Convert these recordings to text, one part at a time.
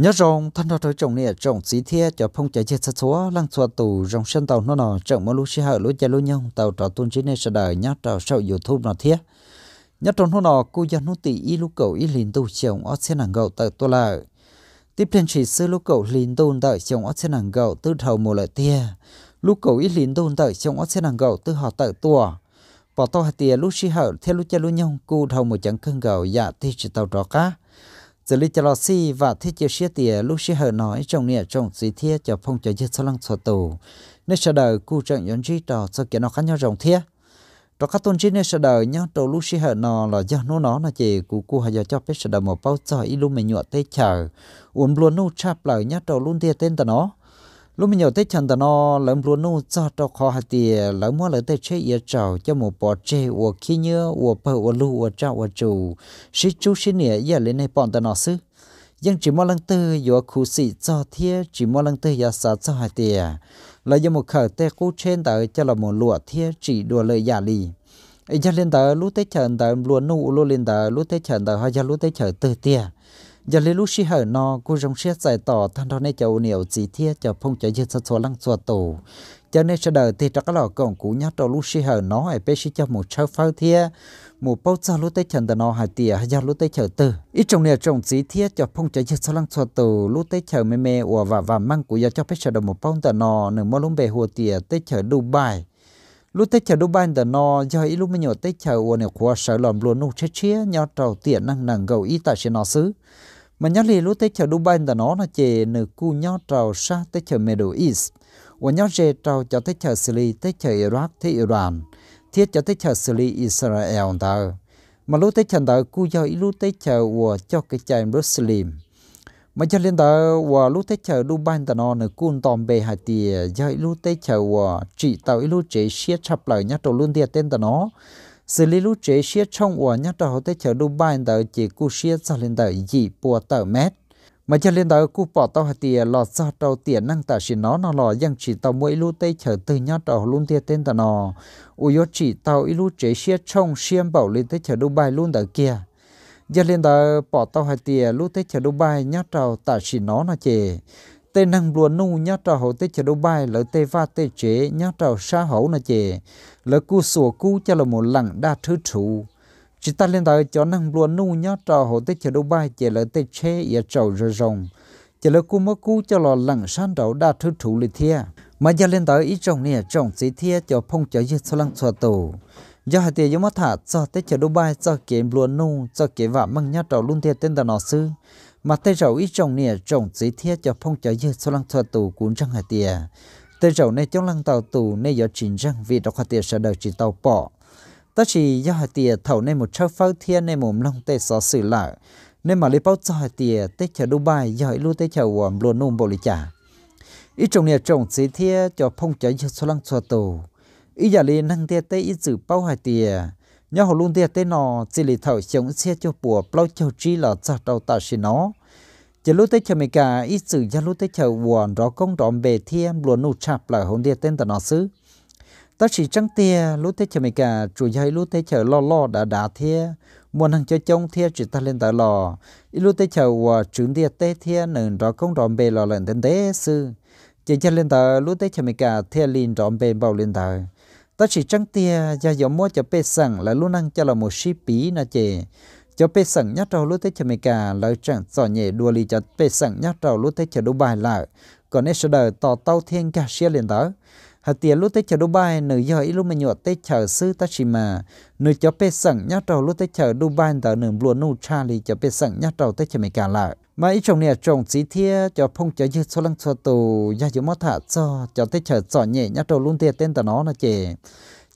nhớ rong thân thọ trồng nè trồng xí thia cho phong chạy chết sát xóa lăng xóa tù rong sân tàu nó nọ trồng mô lũ xí hở lũ chạy lũ nhông tàu trò tôn chí nè sợ đời nhớ trò sâu youtube nó thia nhớ trồng nó nọ cô dân nó tỷ y lũ cầu y lìn tù chồng ớt xe nàng gậu tờ tô lợ tiếp trên chỉ sư lũ cầu lìn tù tờ chồng ớt xe nàng gậu tư thầu mùa lợi tia lũ cầu y lìn tù tờ chồng ớt xe nàng gậu tư họ tờ tùa bỏ to hạt tia lũ xí hở theo lũ chạy lũ nhông cô thầu một chẳng cơn gậu dạ thì chỉ tàu trò cá giờ lý cho lo si và thiết chế xía tìa lúc xí hờ nói trong nè trong xí thiết cho phong cho giết sơ lăng sơ tù nếu sợ đời cụ trận yến trí trò cho kia nó khá nhau rộng thiết trò các tôn trí nếu sợ đời nhau trâu lúc xí hờ nó là do nó nó là chỉ cụ cụ hay do cho biết sợ đời một bao giờ ít lúc mình nhọ tê chờ uống luôn nu chạp lời nhau trâu luôn tia tên ta nó lúc mình nhiều tới chân ta nó lắm luôn nó cho cho khó hạt tì lắm mua lỡ tết chế yết trào cho một bò chê của khi nhớ của bờ của lu của trao của chủ sĩ chú sĩ nịa yết lên này bọn ta nó sư nhưng chỉ mua lăng tư yua khu sĩ cho thiê chỉ mua lăng tư yết xa cho hạt tì là do một khởi tê cú trên tới cho là một lụa thiê chỉ đùa lời giả lì yết lên tới lúc tết chân ta luôn nụ luôn lên tới lúc tới chân ta hoa ra lúc tới chờ từ tiệt giờ lấy lúc xí hở nó cô rong xe giải tỏ than đó này cháu nhiều gì thiết cho phong cháu dư số lăng số tổ cho nên sẽ đời thì trắc lò cổng cũ nhát đầu lúc xí hở nó hãy bê xí cho một cháu phao thiết một bao giờ lúc tới chân tờ nó hãy tìa hay giờ lúc tới chờ từ ít trong nhiều trong gì thiết cho phong cháu dân số lăng số tổ lúc tới chờ mê mê ủa và và mang của giờ cho bê chờ đầu một bao tờ nó nửa mua lúc bề hồ tìa tới chờ Dubai lúc tới chờ Dubai tờ nó giờ ít lúc mới nhổ tới chờ ủa này khóa sợ lòm luôn nụ chết chia nhau trầu tiền năng năng gầu ít tại sẽ nó xứ mà nhớ lì lúc tới chợ Dubai đã nó là chè nửa cu nhớ trào xa tới chợ Middle East và nhớ chè trào cho tới chợ Syria tới chợ Iraq tới Iran thiết cho tới chợ Syria Israel ta mà lúc tới chợ ta cu giờ lúc tới chợ và cho cái chợ Muslim mà cho lên đó và lúc tới chợ Dubai ta nó nửa cu tòm bề hạt tiền giờ lúc tới chợ và chỉ tàu lúc chế xiết chập lại nhớ trâu luôn tiền tên ta nó xử lý lúc chế xia trong ổ nhắc đầu tới chợ Dubai đợi chỉ cú xia cho lên đợi dị bùa tờ mét mà cho lên đợi cú bỏ tàu hạt tiền lọt ra đầu tiền năng tả chỉ nó nó lò dân chỉ tàu mỗi lúc tới chợ từ nhắc đầu luôn tiền tên tờ nó ui yo chỉ tàu ít lúc chế xia trong xiêm bảo lên tới chợ Dubai luôn đợi kia giờ lên đợi bỏ tàu hạt tiền lúc tới chợ Dubai nhắc đầu tả chỉ nó nó chề tên năng lúa nu nhá trào hậu tê chờ đâu bay lỡ tê va tê chế nhá trào xa hậu nà chế lỡ cu sủa cu cho là một lặng đa thứ trụ chỉ ta lên tới cho năng lúa nu nhá trào hậu tê chờ đâu bay chế lỡ tê chế ya trào rồi rồng chế lỡ cu mơ cu cho là lặng san đầu đa thứ trụ lì thia mà giờ lên tới ít trồng nè trồng sĩ thia cho phong cho dư sơ lăng sơ tù giờ hai tiền giống mắt thả cho tê chờ đâu bay cho kiếm lúa nu cho kiếm vạ măng nhá trào luôn thia tên ta nó sư mà tây rậu ít trồng nè trồng chỉ thiết cho phong cho dư số lăng thọ tù cuốn răng hà tiề tây rậu này trong lăng tàu tù này do chỉnh răng vì đọc hà tiề sẽ đầu chỉ tàu bỏ ta chỉ do hà tiề thầu này một cháu pháo thiên này một long tây xó xử lại nên mà lấy bao cho hà tiề tây chờ dubai giỏi luôn tây chờ quầm luôn nôm bồ lý trả ít trồng nè trồng chỉ thiết cho phong cho dư số lăng thọ tù ít giờ lên năng tiề tây ít giữ bao hà tiề nhà họ luôn tiệt tên nó chỉ lì thầu chống xe cho bùa bao cho chi là chặt đầu ta xí nó chỉ lúc tới chờ mình cả ít sự gia lúc tới chờ buồn đó công đó bề thiên luôn nụ chạp là hồn tiệt tên ta nó xứ ta chỉ trăng tia lúc tới chờ mình cả chủ dây lúc tới chờ lo lo đã đã thia muốn hàng cho trông thia chỉ ta lên tới lò ít lúc tới chờ buồn trứng tiệt tê thia nền đó công đó bề lò lần tên tế sư chỉ cho lên tới lúc tới chờ mình cả thia liền đó bề bao lên tới ta chỉ trăng tia giờ dòng mua cho bê sẵn là luôn năng cho là một ship bí nà chè cho bê sẵn nhát trâu lúc tới cho mày cả lời chẳng giỏ nhẹ đua lì cho bê sẵn nhát trâu lúc tới cho Dubai bài lại còn nếu đời tỏ tàu thiên cả xe liền đó hạt tiền lúc tới cho Dubai nửa giờ ít lúc mà nhọt tới chờ sư ta chỉ mà nửa cho pe sẵn nhát đầu lúc tới chờ Dubai tờ nửa luôn nụ cha lì cho pe sẵn nhát đầu tới chờ mày cả lại mà ít trồng nè trồng chỉ thia cho phong cho như số lăng số tù gia chủ mất thả cho cho tới chờ giỏ nhẹ nhát đầu luôn tiệt tên tờ nó là chè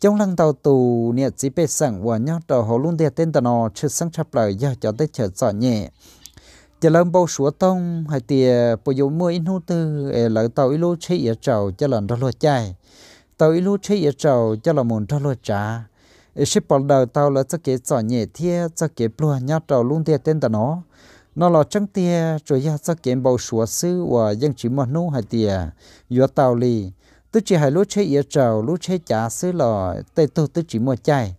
trong lăng tàu tù nè chỉ bê sẵn và nhát đầu họ luôn tiệt tên tờ nó chưa sáng chập lời gia cho tới chờ giỏ nhẹ giờ làm bầu sủa tông hay tiệt bộ dụng mua in hữu tư lợi tàu ít lô chế ở trầu cho lần ra lô chai tàu ít lô chế ở trầu cho là muốn ra lô trà ship bảo đầu tàu là cho kế giỏ nhẹ thia cho kế plua nhát đầu luôn tiệt tên tờ nó nó lo chẳng tia rồi ya cho kiện bầu sủa sư và dân chỉ mà nô hai tia vừa tao lì tức chỉ hai lúc chơi yết trầu lúc chơi trả sư lò tây tu tức chỉ mua chai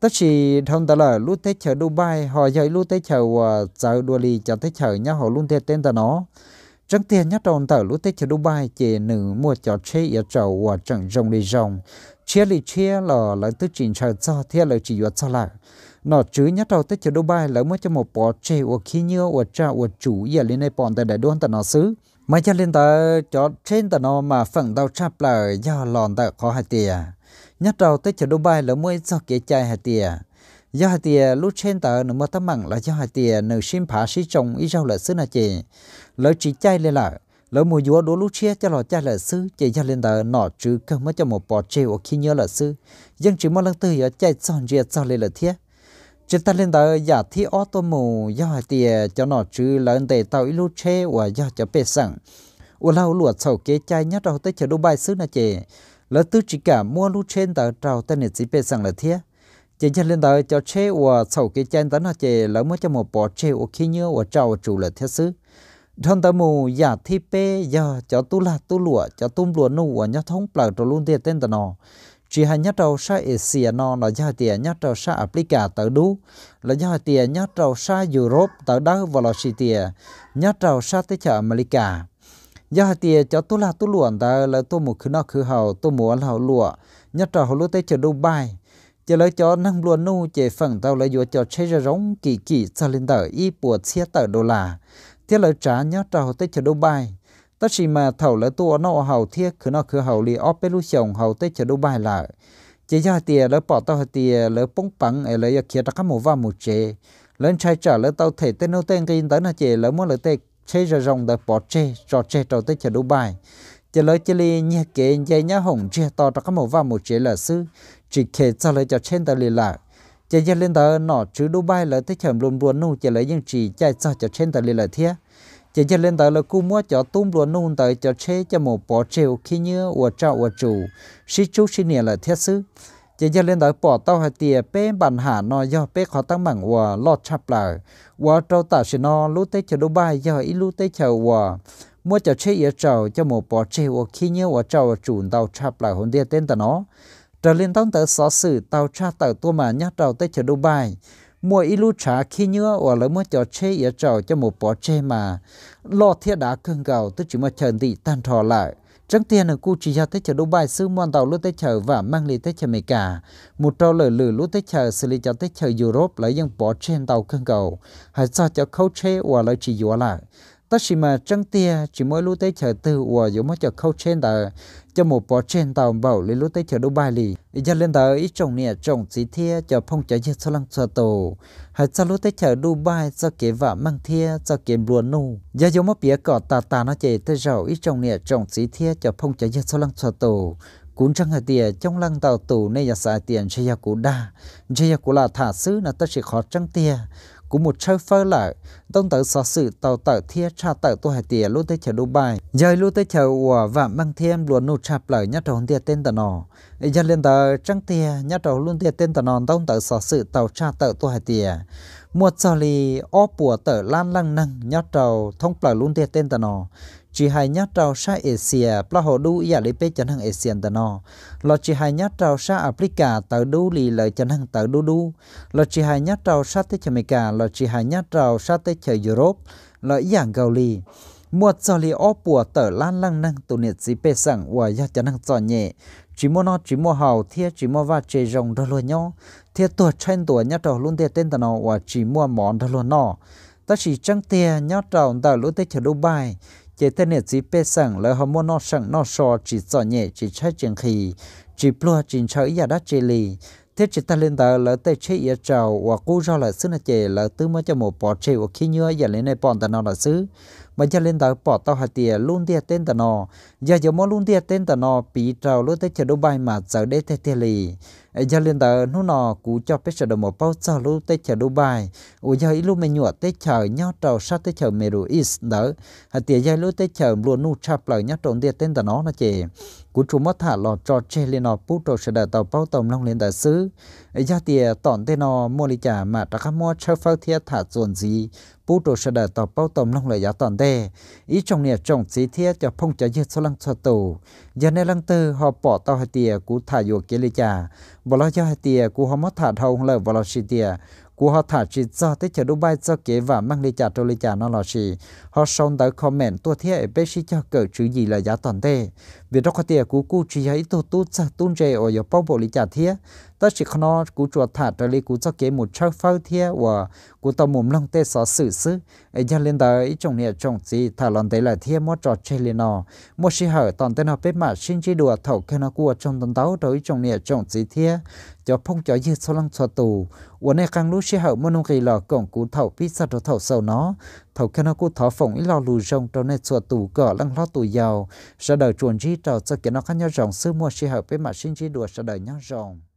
tất chỉ thông ta là lúc tới chờ Dubai họ dạy lúc tới chờ và chợ đua lì chờ thế chờ nhá họ luôn theo tên ta nó Trần tiền nhất đồng tờ lúc tế cho Dubai chỉ nữ mua cho chế yếu trầu và trần rồng đi rồng. Chia lì chia là lợi tư trình trời cho theo lời chỉ yếu cho lại. Nó chứ nhất đầu tết cho Dubai lợi mua cho một bộ chế và khi nhớ và trà và chủ yếu lên đây bọn tại đại đuôn tại nó xứ. Mà cho lên tờ cho trên tờ nó mà phần đầu chạp là do lòn tờ khó hai tìa. Nhất đầu tết cho Dubai lợi mua cho kế chai hai tìa do hạt tiền lúc trên tờ nó mua tấm mặn là do hạt tiền nửa xin phá sĩ trồng ý rau lợi sư là chị lợi chỉ chay lên lại lợi mùa dúa đố lúc chia cho lò chay lợi sư chị cho lên tờ nọ trừ cơ mới cho một bò chê ở khi nhớ lợi sư dân chỉ mua lăng tư ở chay son riết sau lên lợi thiết chúng ta lên tờ giả thi ô tô mù do hạt tiền cho nọ trừ lợn để tàu ý lúc chê và do cho bê sẵn ủa lâu lụa sầu kế chay nhất đầu tới chợ chờ bài sư là chị lợi tư chỉ cả mua lúc trên tờ trào tên này chỉ bê sẵn là thiết chính chân lên đời cho chế và sau cái chân tấn họ chỉ lỡ mới cho một bộ chế và khi nhớ và trào chủ là thiết sứ trong tao mù giả dạ thi pê giờ dạ cho tu là tu lụa cho tum lụa nụ và nhớ thống bờ trâu luôn tiền tên tao nò chỉ hai nhớ đầu sa Asia nò là do tiền nhớ trâu sa Africa tới đu là do tiền nhớ đầu sa Europe tới đó và là xì tiền nhớ đầu sa tới chợ America giờ tiền cho tu là tu lụa ta là tôi một khi nó cứ hầu tôi muốn hầu lụa nhất đầu hầu lụa tới chợ Dubai chỉ lấy cho năng luôn nu chế phần tàu lấy vừa cho chơi ra rống kỳ kỳ cho lên tờ y bùa xe tờ đô la thế lấy trả nhớ trào tới chờ Dubai tất chỉ mà thầu lỡ tua nó ở hầu thiết cứ nó cứ hầu li ở bên chồng hầu tới chờ Dubai là chế cho tiền lấy bỏ tao tiền lấy bóng bắn ấy lấy kia ta các mùa vào mùa chế lớn trai trả lấy tàu thể tên nô tên cái tới là chế lấy muốn lấy tê chế ra rồng đợi bỏ chế cho chế trò tới chờ Dubai chế lấy chỉ li nhẹ kế dây nhá hồng chế to ta các mùa vào mùa chế là sư chỉ kể cho lời cho trên tờ lì là chỉ cho lên tờ nọ chứ Dubai là thích hợp luôn luôn nô chỉ lấy những chỉ chạy cho cho trên tờ lì là thế chỉ cho lên tờ là cú mua cho tung luôn nô tờ cho chế cho một bỏ treo khi nhớ ở trọ ở chủ sĩ chú sĩ nè là thế xứ chỉ cho lên tờ bỏ tao hai tiề bé bàn hà nọ do bé khó tăng mảng và lo chập lại và trâu tả sĩ nọ lú tới cho Dubai do ít lú tới chờ và mua cho chế ở trầu cho một bỏ treo khi nhớ ở trọ ở chủ tàu chập lại hồn địa tên tờ nó trở lên tông tới xó xử tàu cha tàu tua mà nhát tàu tới chợ Dubai mua ilu trả khi nhớ ở lấy mua cho chê ở trầu cho một bỏ chê mà lo thiết đá cương gầu tới chỉ mà chờ thì tan thò lại trắng tiền ở cu chỉ ra tới chợ Dubai sư mòn tàu lúc tới chợ và mang đi tới chợ Mỹ cả một trâu lời lử lúc tới chợ xử lý cho tới chờ Europe lấy dân bỏ trên tàu cương gầu hay cho cho khâu chê ở lấy chỉ dùa lại tất chỉ mà trắng tiền chỉ mỗi lúc tới chợ từ ở dùa mới cho khâu trên tờ cho một bó trên tàu bảo lấy lúc tới chợ đô bài lì ý cho lên tới ít trồng nè trồng chỉ thia cho phong trả nhiệt sau lăng cho tổ hãy cho lúc tới chợ đô bài cho kế vạ mang thia cho kiếm luồn nu giờ giống mất bía cỏ tà tà nó chạy tới rào ít trồng nè trồng chỉ thia cho phong trả nhiệt sau lăng cho tổ cũng chẳng hề tiền trong lăng tàu tù nên là xài tiền cho gia cú đa chơi ya cú là thả sứ là ta chỉ khó trăng tiền của một châu phơ lợ tông tớ xóa sự tàu tớ thia tra tớ tu hải tìa lúc tới chờ Dubai giờ lúc tới chờ ủa và mang thêm luôn nụ chạp lợ nhát tròn tia tên tờ nò giờ lên tờ trăng tia nhát tròn luôn tia tên tờ nọ tông tớ xóa sự tàu tra tớ tu hải tìa mua cho lì ó bùa tờ lan lăng năng nhát trầu thông bờ luôn tiệt tên tờ nò. chỉ hai nhát trầu sa Asia bla hồ đu giả lý bê chân hàng Asia tờ nò. lo chỉ hai nhát trầu sa Africa tờ đu lì lời chân hàng tờ đu đu lo chỉ hai nhát trầu sa tây chợ Mỹ lo chỉ hai nhát trầu sa tây chợ Europe lo dạng gầu lì mua cho lì ó bùa tờ lan lăng năng tụ niệm gì bê sẵn và giá chân hàng tròn nhẹ chỉ mua nó chỉ mua hào thiết chỉ mua và chế rồng đó luôn nhau thiết tuổi trên tuổi nhất đầu luôn tiền tên tao nào và chỉ mua món đó luôn nó ta chỉ trăng tiền nhát đầu tao lúc tết chờ Dubai chế tên này chỉ bê sẵn lời họ mua nó sẵn nó so chỉ cho nhẹ chỉ trái chuyện khí chỉ plua chỉ chờ ý đã chế lì thiết chỉ ta lên tờ là tê chế ý trầu và cú ra là xứ này chế là tư mới cho một bỏ chế và khi nhớ giờ lên này bọn tao nó là xứ mà cho lên tàu bỏ tàu hạt tiền luôn tiền tên tờ nọ giờ giờ mỗi luôn tiền tên tờ nọ bị trào luôn tới chợ Dubai mà giờ đây thế thế lì giờ lên tàu nó nọ cú cho biết sợ đồng một bao giờ luôn tới chợ Dubai bay ủa giờ ít lúc mình nhụa tới chợ nhau trào sát tới chợ middle east đỡ hạt tiền giờ luôn tới chợ luôn nu chập lại nhau trộn tiền tên tờ nọ nó chè cú chú mất thả lọ cho che lên nọ bút trò sợ đờ tàu bao tàu long lên tờ xứ ไอ้ยาติตอนเตนอมลิจามาตะขมอเชฟเฟเทียถาส่วนสีปูโตชะดาต่อเป้าตอมลงเลยยาตอนเตอีจงเนี่ยจงสีเทียจะพงจะยึดสลังสตูยันในลังเตอหอปอต่อหเตียกูถ่ายอยู่เกลิจาบลอยาเตียกูหอมถาเทาเลยบลอชิเตีย của họ thả chỉ cho tới chợ Dubai cho kế và mang lý trả cho lý trả nó là gì họ xong tới comment tôi thấy bé sĩ cho cỡ chữ gì là giá toàn thế vì đó có tiền của cô chỉ thấy tôi tu cho tuân về ở giờ bao bộ lý trả thế ta chỉ không nó của chùa thả cho lý của cho kế một trăm phao thế và của tao mồm lòng tê xóa xử xứ ấy giờ lên tới trong nhà trong gì thả lòng đấy là thế mua trò chơi liền nó mua sĩ hở toàn tên nó bếp mà xin chỉ đùa thầu khi nó cua trong tuần táo tới trong nhà trong gì thế cho phong cho dư sau lăng cho tù uốn này e càng lúc sẽ hậu môn ông người lò cổng cú thầu pít sao đó thầu sầu nó thầu kia nó cú thọ phồng ít lò lù rong trong nên chuột tù cỏ lăng lo tù giàu ra đời chuồn chi trào cho kia nó khác nhau rồng sư mua sẽ hậu với mặt sinh chi đùa ra đời nhau rồng